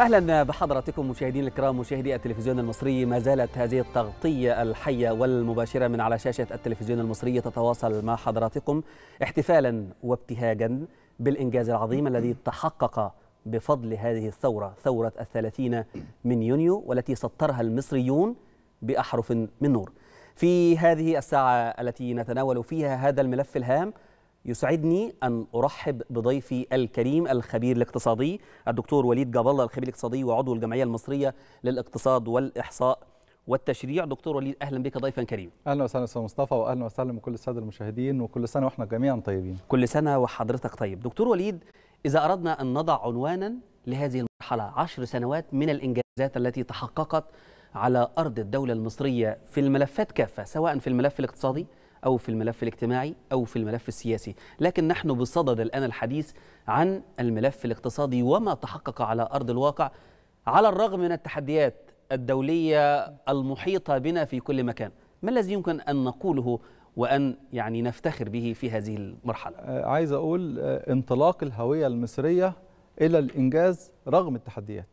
اهلا بحضراتكم مشاهدينا الكرام مشاهدي التلفزيون المصري ما زالت هذه التغطيه الحيه والمباشره من على شاشه التلفزيون المصري تتواصل مع حضراتكم احتفالا وابتهاجا بالانجاز العظيم الذي تحقق بفضل هذه الثوره ثوره الثلاثين من يونيو والتي سطرها المصريون باحرف من نور في هذه الساعه التي نتناول فيها هذا الملف الهام يسعدني أن أرحب بضيفي الكريم الخبير الاقتصادي الدكتور وليد جاب الله الخبير الاقتصادي وعضو الجمعية المصرية للاقتصاد والإحصاء والتشريع دكتور وليد أهلا بك ضيفا كريم أهلا وسهلا أستاذ مصطفى وأهلا وسهلا بكل السادة المشاهدين وكل سنة وإحنا جميعا طيبين كل سنة وحضرتك طيب دكتور وليد إذا أردنا أن نضع عنوانا لهذه المرحلة عشر سنوات من الإنجازات التي تحققت على أرض الدولة المصرية في الملفات كافة سواء في الملف الاقتصادي أو في الملف الاجتماعي أو في الملف السياسي لكن نحن بصدد الآن الحديث عن الملف الاقتصادي وما تحقق على أرض الواقع على الرغم من التحديات الدولية المحيطة بنا في كل مكان ما الذي يمكن أن نقوله وأن يعني نفتخر به في هذه المرحلة أه، عايز أقول أه، انطلاق الهوية المصرية إلى الإنجاز رغم التحديات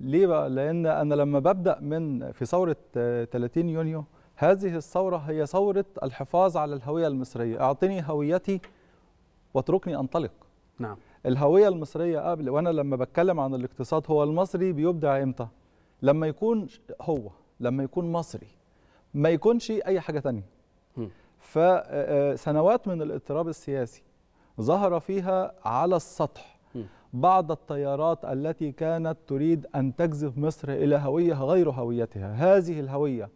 ليه بقى؟ لأن أنا لما ببدأ من في ثورة 30 أه، يونيو هذه الثورة هي ثورة الحفاظ على الهوية المصرية أعطني هويتي واتركني أنطلق نعم الهوية المصرية قبل وأنا لما بتكلم عن الاقتصاد هو المصري بيبدع إمتى لما يكون هو لما يكون مصري ما يكونش أي حاجة تانية فسنوات آه، آه، من الاضطراب السياسي ظهر فيها على السطح بعض التيارات التي كانت تريد أن تجذب مصر إلى هوية غير هويتها هذه الهوية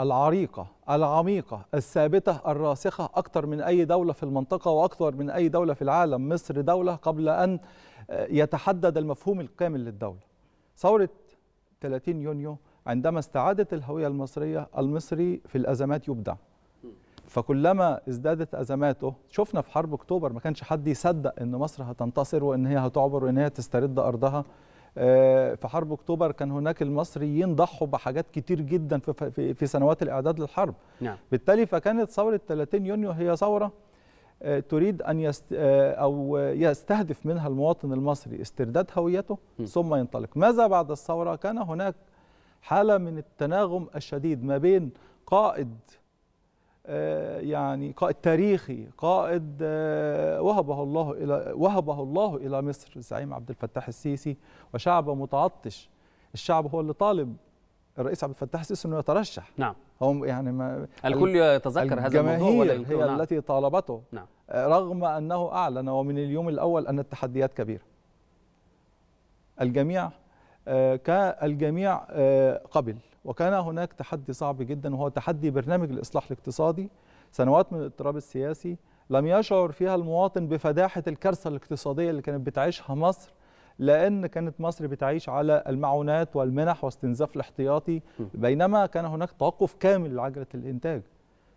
العريقة العميقة الثابتة الراسخة أكثر من أي دولة في المنطقة وأكثر من أي دولة في العالم مصر دولة قبل أن آه، يتحدد المفهوم الكامل للدولة ثورة 30 يونيو عندما استعادت الهوية المصرية المصري في الأزمات يبدع فكلما ازدادت أزماته شفنا في حرب أكتوبر ما كانش حد يصدق أن مصر هتنتصر وأن هي هتعبر وأن هي تسترد أرضها آه، في حرب اكتوبر كان هناك المصريين ضحوا بحاجات كتير جدا في في سنوات الاعداد للحرب نعم. بالتالي فكانت ثوره 30 يونيو هي ثوره آه، تريد ان يست آه، او يستهدف منها المواطن المصري استرداد هويته م. ثم ينطلق ماذا بعد الثوره كان هناك حاله من التناغم الشديد ما بين قائد آه، يعني قائد تاريخي قائد آه، وهبه الله الى وهبه الله الى مصر الزعيم عبد الفتاح السيسي وشعب متعطش الشعب هو اللي طالب الرئيس عبد الفتاح السيسي انه يترشح نعم هم يعني ما الكل يتذكر هذا الموضوع ولا هي نعم. التي طالبته نعم. آه، رغم انه اعلن ومن اليوم الاول ان التحديات كبيره الجميع كالجميع قبل وكان هناك تحدي صعب جدا وهو تحدي برنامج الإصلاح الاقتصادي سنوات من الاضطراب السياسي لم يشعر فيها المواطن بفداحة الكارثة الاقتصادية اللي كانت بتعيشها مصر لأن كانت مصر بتعيش على المعونات والمنح واستنزاف الاحتياطي بينما كان هناك توقف كامل لعجلة الإنتاج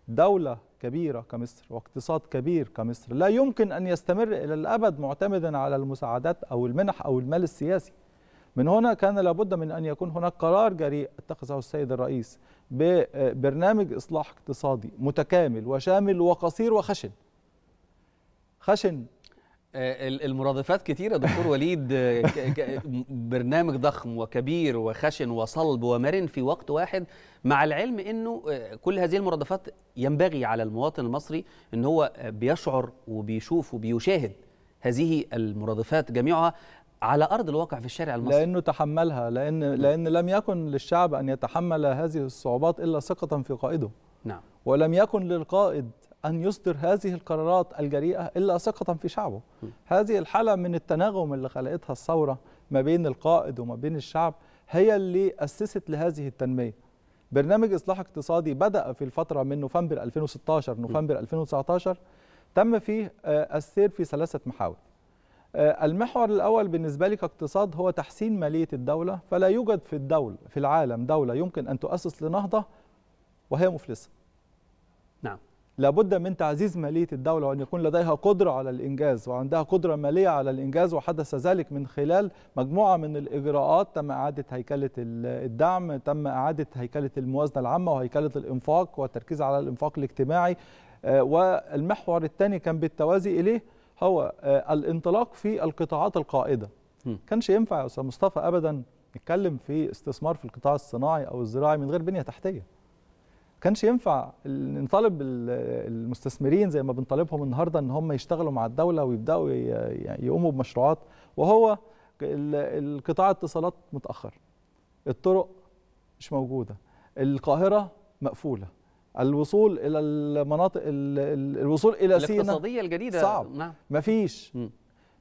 دولة كبيرة كمصر واقتصاد كبير كمصر لا يمكن أن يستمر إلى الأبد معتمدا على المساعدات أو المنح أو المال السياسي من هنا كان لابد من أن يكون هناك قرار جريء اتخذه السيد الرئيس ببرنامج إصلاح اقتصادي متكامل وشامل وقصير وخشن خشن آه، المرادفات كتيرة دكتور وليد برنامج ضخم وكبير وخشن وصلب ومرن في وقت واحد مع العلم أنه آه، كل هذه المرادفات ينبغي على المواطن المصري أن هو بيشعر وبيشوف وبيشاهد هذه المرادفات جميعها على ارض الواقع في الشارع المصري لانه تحملها لان نعم. لان لم يكن للشعب ان يتحمل هذه الصعوبات الا ثقه في قائده نعم ولم يكن للقائد ان يصدر هذه القرارات الجريئه الا ثقه في شعبه هذه الحاله من التناغم اللي خلقتها الثوره ما بين القائد وما بين الشعب هي اللي اسست لهذه التنميه برنامج اصلاح اقتصادي بدا في الفتره من نوفمبر 2016 نوفمبر 2019 تم فيه آه، السير في ثلاثه محاور آه، المحور الأول بالنسبة لك اقتصاد هو تحسين مالية الدولة فلا يوجد في الدولة في العالم دولة يمكن أن تؤسس لنهضة وهي مفلسة نعم لابد من تعزيز مالية الدولة وأن يكون لديها قدرة على الإنجاز وعندها قدرة مالية على الإنجاز وحدث ذلك من خلال مجموعة من الإجراءات تم إعادة هيكلة الدعم تم إعادة هيكلة الموازنة العامة وهيكلة الإنفاق والتركيز على الإنفاق الاجتماعي آه، والمحور الثاني كان بالتوازي إليه هو آه، الانطلاق في القطاعات القائده كانش ينفع يا استاذ مصطفى ابدا نتكلم في استثمار في القطاع الصناعي او الزراعي من غير بنيه تحتيه كانش ينفع نطالب المستثمرين زي ما بنطالبهم النهارده ان هم يشتغلوا مع الدوله ويبداوا يقوموا بمشروعات وهو القطاع اتصالات متاخر الطرق مش موجوده القاهره مقفوله الوصول الى المناطق الوصول الى سينا الاقتصاديه الجديده صعب نعم مفيش م.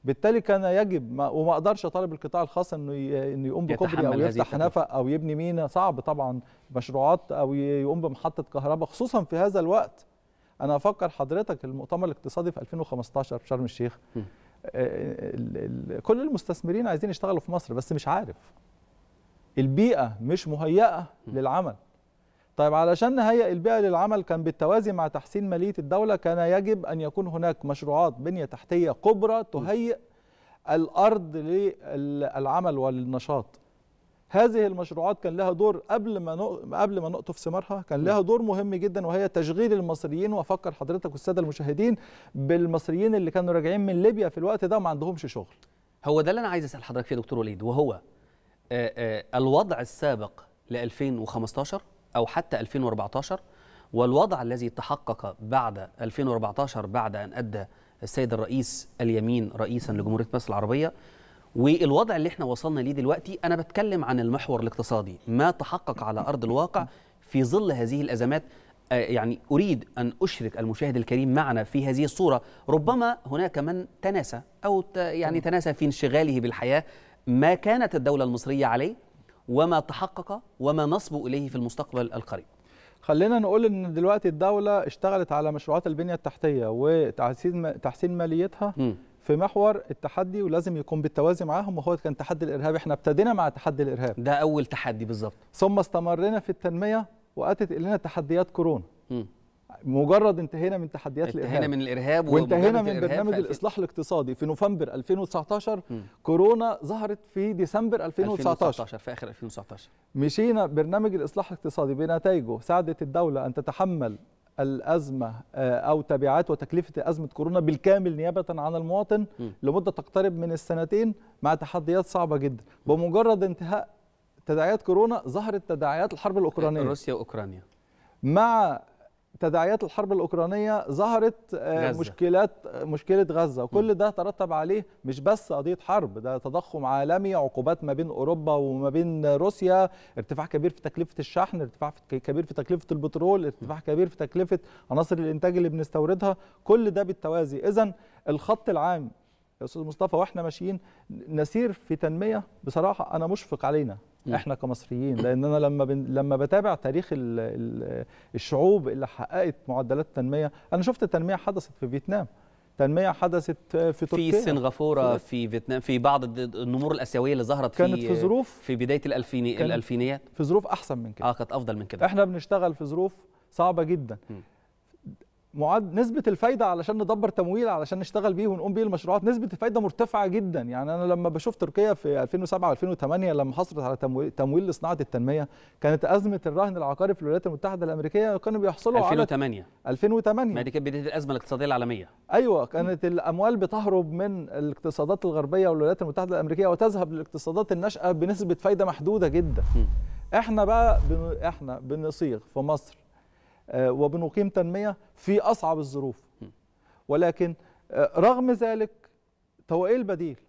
بالتالي كان يجب ما وما اقدرش اطالب القطاع الخاص انه انه يقوم بكوبري او يفتح نفق او يبني مينا صعب طبعا مشروعات او يقوم بمحطه كهرباء خصوصا في هذا الوقت انا افكر حضرتك المؤتمر الاقتصادي في 2015 في شرم الشيخ آه، كل المستثمرين عايزين يشتغلوا في مصر بس مش عارف البيئه مش مهيئه للعمل طيب علشان نهيئ البيئة للعمل كان بالتوازي مع تحسين مالية الدولة كان يجب أن يكون هناك مشروعات بنية تحتية كبرى تهيئ الأرض للعمل والنشاط هذه المشروعات كان لها دور قبل ما قبل ما نقطف ثمارها كان لها دور مهم جدا وهي تشغيل المصريين وافكر حضرتك والساده المشاهدين بالمصريين اللي كانوا راجعين من ليبيا في الوقت ده وما عندهمش شغل هو ده اللي انا عايز اسال حضرتك فيه دكتور وليد وهو آآ آآ الوضع السابق ل 2015 أو حتى 2014 والوضع الذي تحقق بعد 2014 بعد أن أدى السيد الرئيس اليمين رئيسا لجمهورية مصر العربية والوضع اللي احنا وصلنا ليه دلوقتي أنا بتكلم عن المحور الاقتصادي ما تحقق على أرض الواقع في ظل هذه الأزمات آه، يعني أريد أن أشرك المشاهد الكريم معنا في هذه الصورة ربما هناك من تناسى أو يعني تناسى في انشغاله بالحياة ما كانت الدولة المصرية عليه وما تحقق وما نصب إليه في المستقبل القريب خلينا نقول ان دلوقتي الدوله اشتغلت على مشروعات البنيه التحتيه وتحسين تحسين ماليتها م. في محور التحدي ولازم يكون بالتوازي معاهم وهو كان تحدي الارهاب احنا ابتدينا مع تحدي الارهاب ده اول تحدي بالظبط ثم استمرنا في التنميه واتت الينا تحديات كورونا م. مجرد انتهينا من تحديات الارهاب انتهينا من الارهاب وانتهينا من برنامج الاصلاح الاقتصادي في نوفمبر 2019 م. كورونا ظهرت في ديسمبر 2019 2019 في اخر 2019 مشينا برنامج الاصلاح الاقتصادي بنتائجه ساعدت الدوله ان تتحمل الازمه آه، او تبعات وتكلفه ازمه كورونا بالكامل نيابه عن المواطن م. لمده تقترب من السنتين مع تحديات صعبه جدا بمجرد انتهاء تداعيات كورونا ظهرت تداعيات الحرب الاوكرانيه روسيا واوكرانيا مع تداعيات الحرب الاوكرانيه ظهرت آه، غزة. مشكلات آه، مشكله غزه وكل ده ترتب عليه مش بس قضيه حرب ده تضخم عالمي عقوبات ما بين اوروبا وما بين روسيا ارتفاع كبير في تكلفه الشحن ارتفاع كبير في تكلفه البترول ارتفاع كبير في تكلفه عناصر الانتاج اللي بنستوردها كل ده بالتوازي اذا الخط العام يا استاذ مصطفى واحنا ماشيين نسير في تنميه بصراحه انا مشفق علينا احنا كمصريين لان انا لما بن... لما بتابع تاريخ ال... الشعوب اللي حققت معدلات تنميه انا شفت تنميه حدثت في فيتنام تنمية حدثت في تركيا في سنغافورة في فيتنام في بعض النمور الآسيوية اللي ظهرت في كانت في, في ظروف في بداية الألفيني الألفينيات في ظروف أحسن من كده اه كانت أفضل من كده احنا بنشتغل في ظروف صعبة جدا م. معد نسبه الفايده علشان ندبر تمويل علشان نشتغل بيه ونقوم بيه المشروعات نسبه الفايده مرتفعه جدا يعني انا لما بشوف تركيا في 2007 و2008 لما حصلت على تمويل, تمويل لصناعه التنميه كانت ازمه الرهن العقاري في الولايات المتحده الامريكيه كانوا بيحصلوا 2008 على 2008 ما دي كانت بدايه الازمه الاقتصاديه العالميه ايوه كانت م. الاموال بتهرب من الاقتصادات الغربيه والولايات المتحده الامريكيه وتذهب للاقتصادات الناشئه بنسبه فايده محدوده جدا م. احنا بقى بن... احنا بنصيغ في مصر آه، وبنقيم تنمية في أصعب الظروف ولكن آه، رغم ذلك طوائل إيه البديل